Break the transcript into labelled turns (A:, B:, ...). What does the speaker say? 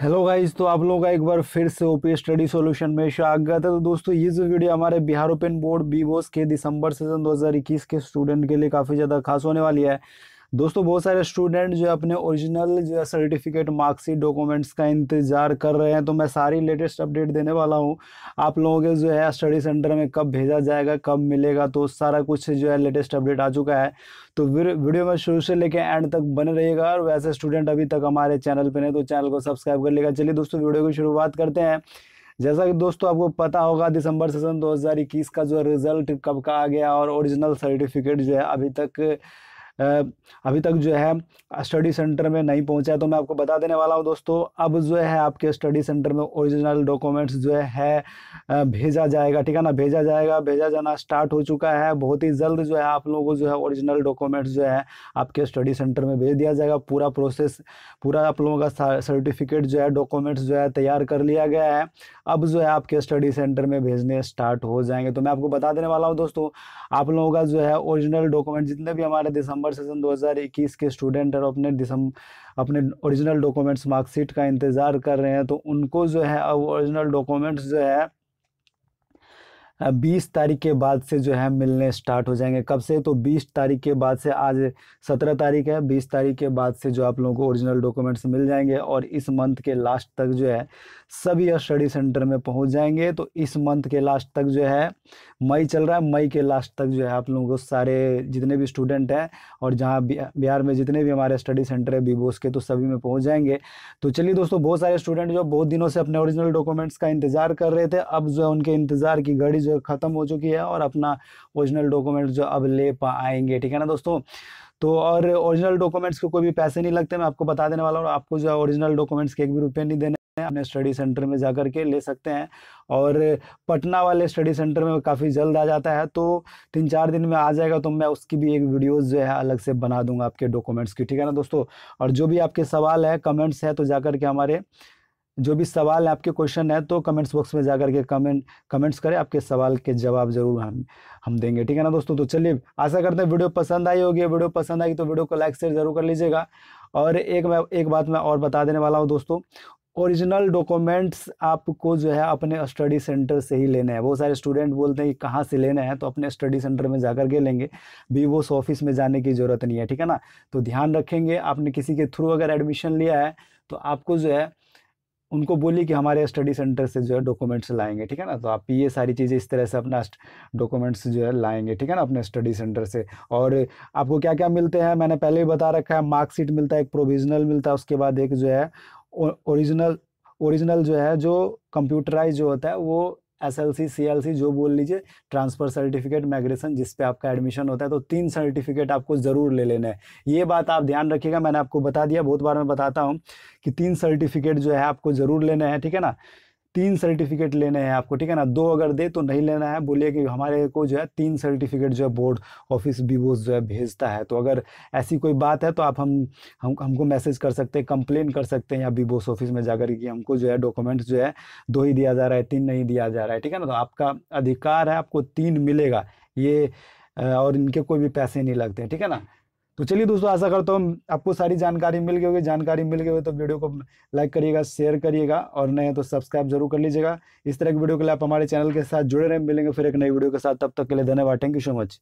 A: hello guys तो आप लोगों का एक बार फिर से ओपी स्टडी सॉल्यूशन में स्वागत है तो दोस्तों ये जो वीडियो हमारे बिहार ओपन बोर्ड बी के दिसंबर सेशन 2021 के स्टूडेंट के लिए काफ़ी ज़्यादा खास होने वाली है दोस्तों बहुत सारे स्टूडेंट जो अपने ओरिजिनल जो है सर्टिफिकेट मार्क्सिट डॉक्यूमेंट्स का इंतज़ार कर रहे हैं तो मैं सारी लेटेस्ट अपडेट देने वाला हूँ आप लोगों के जो है स्टडी सेंटर में कब भेजा जाएगा कब मिलेगा तो सारा कुछ जो है लेटेस्ट अपडेट आ चुका है तो वीडियो में शुरू से लेकर एंड तक बने रहिएगा और वैसे स्टूडेंट अभी तक हमारे चैनल पर नहीं तो चैनल को सब्सक्राइब कर लेगा चलिए दोस्तों वीडियो की शुरुआत करते हैं जैसा कि दोस्तों आपको पता होगा दिसंबर सेशन दो का जो रिजल्ट कब का आ गया और ओरिजिनल सर्टिफिकेट जो है अभी तक अभी तक जो है स्टडी सेंटर में नहीं पहुंचा है तो मैं आपको बता देने वाला हूं दोस्तों अब जो है आपके स्टडी सेंटर में ओरिजिनल डॉक्यूमेंट्स जो है भेजा जाएगा ठीक है ना भेजा जाएगा भेजा जाना स्टार्ट हो चुका है बहुत ही जल्द जो है आप लोगों को जो है ओरिजिनल डॉक्यूमेंट्स जो है आपके स्टडी सेंटर में भेज दिया जाएगा पूरा प्रोसेस पूरा आप लोगों का सर्टिफिकेट जो है डॉक्यूमेंट्स जो है तैयार कर लिया गया है अब जो है आपके स्टडी सेंटर में भेजने स्टार्ट हो जाएंगे तो मैं आपको बता देने वाला हूँ दोस्तों आप लोगों का जो है ओरिजिनल डॉक्यूमेंट जितने भी हमारे दिसंबर दिसंबर सेशन 2021 के स्टूडेंट और अपने दिसंबर अपने ओरिजिनल डॉक्यूमेंट्स मार्कशीट का इंतज़ार कर रहे हैं तो उनको जो है अब ओरिजिनल डॉक्यूमेंट्स जो है बीस तारीख के बाद से जो है मिलने स्टार्ट हो जाएंगे कब से तो बीस तारीख के बाद से आज सत्रह तारीख है बीस तारीख के बाद से जो आप लोगों को ओरिजिनल डॉक्यूमेंट्स मिल जाएंगे और इस मंथ के लास्ट तक जो है सभी स्टडी सेंटर में पहुंच जाएंगे तो इस मंथ के लास्ट तक जो है मई चल रहा है मई के लास्ट तक जो है आप लोगों को सारे जितने भी स्टूडेंट हैं और जहाँ बिहार में जितने भी हमारे स्टडी सेंटर है बीबोस के तो सभी में पहुँच जाएंगे तो चलिए दोस्तों बहुत सारे स्टूडेंट जो बहुत दिनों से अपने ओरिजिनल डॉक्यूमेंट्स का इंतज़ार कर रहे थे अब जो है उनके इंतज़ार की घड़ी जो जो ख़त्म हो चुकी है और अपना ओरिजिनल डॉक्यूमेंट जो अब ले पाएंगे ठीक है ना दोस्तों तो और ओरिजिनल डॉक्यूमेंट्स को कोई भी पैसे नहीं लगते मैं आपको बता देने वाला हूँ आपको जो ओरिजिनल डॉक्यूमेंट्स के एक भी रुपये नहीं देने अपने स्टडी सेंटर में जा कर के ले सकते हैं और पटना वाले स्टडी सेंटर में काफ़ी जल्द आ जाता है तो तीन चार दिन में आ जाएगा तो मैं उसकी भी एक वीडियोस जो है अलग से बना दूंगा आपके डॉक्यूमेंट्स की ठीक है ना दोस्तों और जो भी आपके सवाल है कमेंट्स है तो जाकर के हमारे जो भी सवाल आपके क्वेश्चन है तो कमेंट्स बॉक्स में जाकर के कमेंट कमेंट्स करें आपके सवाल के जवाब जरूर हम हम देंगे ठीक है ना दोस्तों तो चलिए आशा करते हैं वीडियो पसंद आई होगी वीडियो पसंद आई तो वीडियो को लाइक शेयर जरूर कर लीजिएगा और एक मैं एक बात मैं और बता देने वाला हूँ दोस्तों ओरिजिनल डॉक्यूमेंट्स आपको जो है अपने स्टडी सेंटर से ही लेने हैं बहुत सारे स्टूडेंट बोलते हैं कि कहाँ से लेने हैं तो अपने स्टडी सेंटर में जाकर के लेंगे वो ऑफिस में जाने की ज़रूरत नहीं है ठीक है ना तो ध्यान रखेंगे आपने किसी के थ्रू अगर एडमिशन लिया है तो आपको जो है उनको बोलिए कि हमारे स्टडी सेंटर से जो है डॉक्यूमेंट्स लाएंगे ठीक है ना तो आप ये सारी चीज़ें इस तरह से अपना डॉक्यूमेंट्स जो है लाएंगे ठीक है ना अपने स्टडी सेंटर से और आपको क्या क्या मिलते हैं मैंने पहले ही बता रखा है मार्कशीट मिलता है एक प्रोविजनल मिलता है उसके बाद एक जो है ओरिजिनल ओरिजिनल जो है जो कंप्यूटराइज जो होता है वो S L C C L C जो बोल लीजिए ट्रांसफ़र सर्टिफिकेट माइग्रेशन जिस पे आपका एडमिशन होता है तो तीन सर्टिफिकेट आपको ज़रूर ले लेना है ये बात आप ध्यान रखिएगा मैंने आपको बता दिया बहुत बार मैं बताता हूँ कि तीन सर्टिफिकेट जो है आपको ज़रूर लेना है ठीक है ना तीन सर्टिफिकेट लेने हैं आपको ठीक है ना दो अगर दे तो नहीं लेना है बोलिए कि हमारे को जो है तीन सर्टिफिकेट जो है बोर्ड ऑफिस बीबोस जो है भेजता है तो अगर ऐसी कोई बात है तो आप हम हम हमको मैसेज कर सकते हैं कंप्लेन कर सकते हैं या बीबोस ऑफिस में जाकर कि हमको जो है डॉक्यूमेंट्स जो है दो ही दिया जा रहा है तीन नहीं दिया जा रहा है ठीक है ना तो आपका अधिकार है आपको तीन मिलेगा ये और इनके कोई भी पैसे नहीं लगते ठीक है ना तो चलिए दोस्तों आशा करता हूँ आपको सारी जानकारी मिल गई होगी जानकारी मिल गई हो तो वीडियो को लाइक करिएगा शेयर करिएगा और नए तो सब्सक्राइब जरूर कर लीजिएगा इस तरह की वीडियो के लिए आप हमारे चैनल के साथ जुड़े रहें मिलेंगे फिर एक नई वीडियो के साथ तब तक के लिए धन्यवाद थैंक यू सो मच